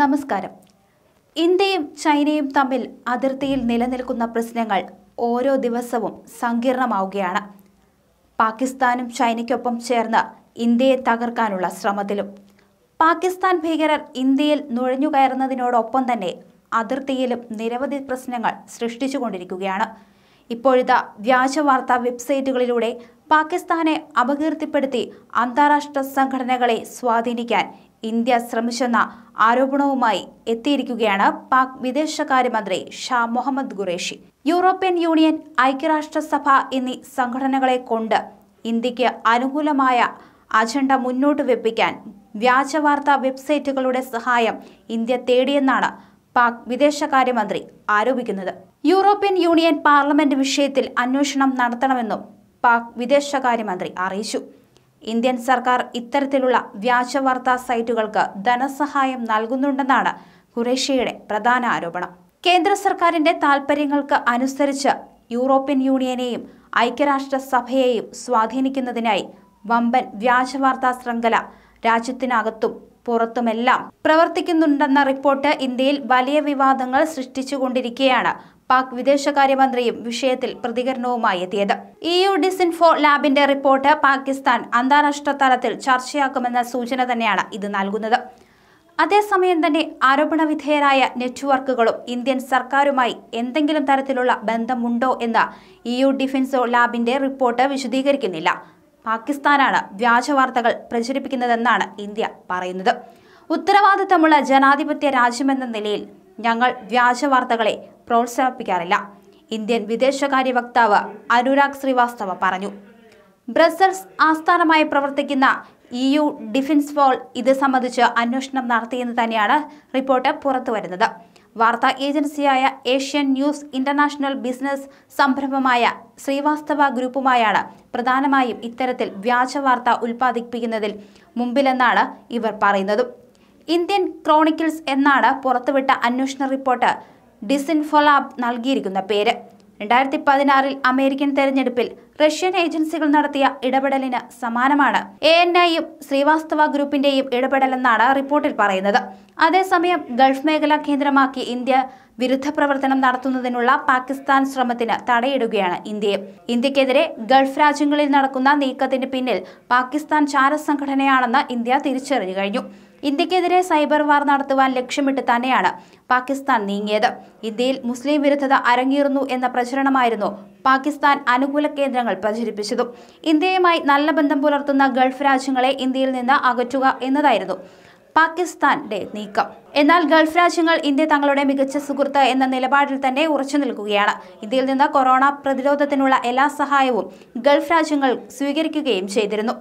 നമസ്കാരം ഇന്ത്യയും ചൈനയും തമ്മിൽ അതിർത്തിയിൽ നിലനിൽക്കുന്ന പ്രശ്നങ്ങൾ ഓരോ ദിവസവും സങ്കീർണമാവുകയാണ് പാകിസ്ഥാനും ചൈനയ്ക്കൊപ്പം ചേർന്ന് ഇന്ത്യയെ തകർക്കാനുള്ള ശ്രമത്തിലും പാകിസ്ഥാൻ ഭീകരർ ഇന്ത്യയിൽ നുഴഞ്ഞുകയറുന്നതിനോടൊപ്പം തന്നെ അതിർത്തിയിലും നിരവധി പ്രശ്നങ്ങൾ സൃഷ്ടിച്ചുകൊണ്ടിരിക്കുകയാണ് ഇപ്പോഴത്തെ വ്യാജ വാർത്താ വെബ്സൈറ്റുകളിലൂടെ പാകിസ്ഥാനെ അപകീർത്തിപ്പെടുത്തി അന്താരാഷ്ട്ര സംഘടനകളെ സ്വാധീനിക്കാൻ ഇന്ത്യ ശ്രമിച്ചെന്ന ആരോപണവുമായി എത്തിയിരിക്കുകയാണ് പാക് വിദേശകാര്യമന്ത്രി ഷാ മുഹമ്മദ് ഖുറേഷി യൂറോപ്യൻ യൂണിയൻ ഐക്യരാഷ്ട്രസഭ എന്നീ സംഘടനകളെ കൊണ്ട് ഇന്ത്യക്ക് അനുകൂലമായ അജണ്ട മുന്നോട്ട് വെപ്പിക്കാൻ വ്യാജവാർത്താ വെബ്സൈറ്റുകളുടെ സഹായം ഇന്ത്യ തേടിയെന്നാണ് പാക് വിദേശകാര്യമന്ത്രി ആരോപിക്കുന്നത് യൂറോപ്യൻ യൂണിയൻ പാർലമെന്റ് വിഷയത്തിൽ അന്വേഷണം നടത്തണമെന്നും പാക് വിദേശകാര്യമന്ത്രി അറിയിച്ചു ഇന്ത്യൻ സർക്കാർ ഇത്തരത്തിലുള്ള വ്യാജ വാർത്താ സൈറ്റുകൾക്ക് ധനസഹായം നൽകുന്നുണ്ടെന്നാണ് കുറേഷ്യയുടെ പ്രധാന ആരോപണം കേന്ദ്ര സർക്കാരിന്റെ താൽപ്പര്യങ്ങൾക്ക് അനുസരിച്ച് യൂറോപ്യൻ യൂണിയനെയും ഐക്യരാഷ്ട്രസഭയെയും സ്വാധീനിക്കുന്നതിനായി വമ്പൻ വ്യാജ വാർത്താ ശൃംഖല രാജ്യത്തിനകത്തും പുറത്തുമെല്ലാം പ്രവർത്തിക്കുന്നുണ്ടെന്ന റിപ്പോർട്ട് ഇന്ത്യയിൽ വലിയ വിവാദങ്ങൾ സൃഷ്ടിച്ചുകൊണ്ടിരിക്കുകയാണ് പാക് വിദേശകാര്യമന്ത്രിയും വിഷയത്തിൽ പ്രതികരണവുമായി എത്തിയത് ഇയു ഡിസിൻഫോ ലാബിന്റെ റിപ്പോർട്ട് പാകിസ്ഥാൻ അന്താരാഷ്ട്ര തലത്തിൽ ചർച്ചയാക്കുമെന്ന സൂചന തന്നെയാണ് ഇത് നൽകുന്നത് അതേസമയം തന്നെ ആരോപണവിധേയരായ നെറ്റ്വർക്കുകളും ഇന്ത്യൻ സർക്കാരുമായി എന്തെങ്കിലും തരത്തിലുള്ള ബന്ധമുണ്ടോ എന്ന് ഇയു ഡിഫൻസോ ലാബിന്റെ റിപ്പോർട്ട് വിശദീകരിക്കുന്നില്ല പാകിസ്ഥാനാണ് വ്യാജ വാർത്തകൾ പ്രചരിപ്പിക്കുന്നതെന്നാണ് ഇന്ത്യ പറയുന്നത് ഉത്തരവാദിത്തമുള്ള ജനാധിപത്യ രാജ്യമെന്ന നിലയിൽ ഞങ്ങൾ വ്യാജ വാർത്തകളെ പ്രോത്സാഹിപ്പിക്കാറില്ല ഇന്ത്യൻ വിദേശകാര്യ വക്താവ് അനുരാഗ് ശ്രീവാസ്തവ പറഞ്ഞു ബ്രസൽസ് ആസ്ഥാനമായി പ്രവർത്തിക്കുന്ന ഇ യു ഡിഫൻസ് ഫോൾ ഇത് സംബന്ധിച്ച് അന്വേഷണം നടത്തിയെന്ന് തന്നെയാണ് റിപ്പോർട്ട് പുറത്തുവരുന്നത് വാർത്താ ഏജൻസിയായ ഏഷ്യൻ ന്യൂസ് ഇന്റർനാഷണൽ ബിസിനസ് സംരംഭമായ ശ്രീവാസ്തവ ഗ്രൂപ്പുമായാണ് പ്രധാനമായും ഇത്തരത്തിൽ വ്യാജ വാർത്ത ഉൽപ്പാദിപ്പിക്കുന്നതിൽ മുമ്പിലെന്നാണ് ഇവർ പറയുന്നതും ഇന്ത്യൻ ക്രോണിക്കിൾസ് എന്നാണ് പുറത്തുവിട്ട അന്വേഷണ റിപ്പോർട്ട് ഡിസിൻഫൊലാബ് നൽകിയിരിക്കുന്ന പേര് രണ്ടായിരത്തി പതിനാറിൽ അമേരിക്കൻ തെരഞ്ഞെടുപ്പിൽ റഷ്യൻ ഏജൻസികൾ നടത്തിയ ഇടപെടലിന് സമാനമാണ് എ എൻ ഐയും ശ്രീവാസ്തവ ഗ്രൂപ്പിന്റെയും ഇടപെടലെന്നാണ് റിപ്പോർട്ടിൽ പറയുന്നത് അതേസമയം ഗൾഫ് മേഖല കേന്ദ്രമാക്കി ഇന്ത്യ വിരുദ്ധ പ്രവർത്തനം നടത്തുന്നതിനുള്ള പാകിസ്ഥാൻ ശ്രമത്തിന് തടയിടുകയാണ് ഇന്ത്യയെ ഇന്ത്യക്കെതിരെ ഗൾഫ് രാജ്യങ്ങളിൽ നടക്കുന്ന നീക്കത്തിന് പിന്നിൽ പാകിസ്ഥാൻ ചാരസംഘടനയാണെന്ന് ഇന്ത്യ തിരിച്ചറിഞ്ഞു കഴിഞ്ഞു ഇന്ത്യക്കെതിരെ സൈബർ വാർ നടത്തുവാൻ ലക്ഷ്യമിട്ട് തന്നെയാണ് പാകിസ്ഥാൻ നീങ്ങിയത് ഇന്ത്യയിൽ മുസ്ലിം വിരുദ്ധത അരങ്ങേറുന്നു എന്ന പ്രചരണമായിരുന്നു പാകിസ്ഥാൻ അനുകൂല കേന്ദ്രങ്ങൾ പ്രചരിപ്പിച്ചതും ഇന്ത്യയുമായി നല്ല ബന്ധം പുലർത്തുന്ന ഗൾഫ് രാജ്യങ്ങളെ ഇന്ത്യയിൽ നിന്ന് അകറ്റുക എന്നതായിരുന്നു പാകിസ്ഥാന്റെ നീക്കം എന്നാൽ ഗൾഫ് രാജ്യങ്ങൾ ഇന്ത്യ തങ്ങളുടെ മികച്ച സുഹൃത്ത് എന്ന നിലപാടിൽ തന്നെ ഉറച്ചു നിൽക്കുകയാണ് ഇന്ത്യയിൽ നിന്ന് കൊറോണ പ്രതിരോധത്തിനുള്ള എല്ലാ സഹായവും ഗൾഫ് രാജ്യങ്ങൾ സ്വീകരിക്കുകയും ചെയ്തിരുന്നു